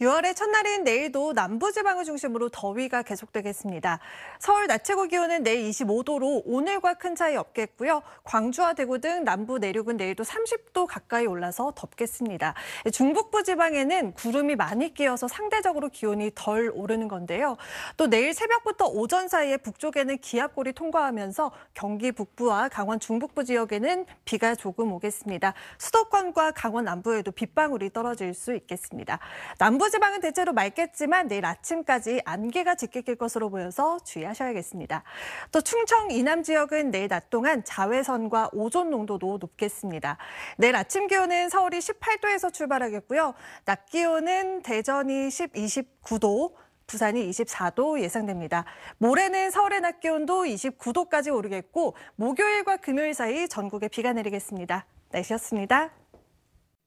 6월의 첫날인 내일도 남부지방을 중심으로 더위가 계속되겠습니다. 서울 낮 최고 기온은 내일 25도로 오늘과 큰 차이 없겠고요. 광주와 대구 등 남부 내륙은 내일도 30도 가까이 올라서 덥겠습니다. 중북부 지방에는 구름이 많이 끼어서 상대적으로 기온이 덜 오르는 건데요. 또 내일 새벽부터 오전 사이에 북쪽에는 기압골이 통과하면서 경기 북부와 강원 중북부 지역에는 비가 조금 오겠습니다. 수도권과 강원 남부에도 빗방울이 떨어질 수 있겠습니다. 남부 서해지방은 대체로 맑겠지만 내일 아침까지 안개가 짙게 것으로 보여서 주의하셔야겠습니다. 또 충청 이남 지역은 내일 낮 동안 자외선과 오존 농도도 높겠습니다. 내일 아침 기온은 서울이 18도에서 출발하겠고요. 낮 기온은 대전이 10, 29도, 부산이 24도 예상됩니다. 모레는 서울의 낮 기온도 29도까지 오르겠고 목요일과 금요일 사이 전국에 비가 내리겠습니다. 날씨였습니다.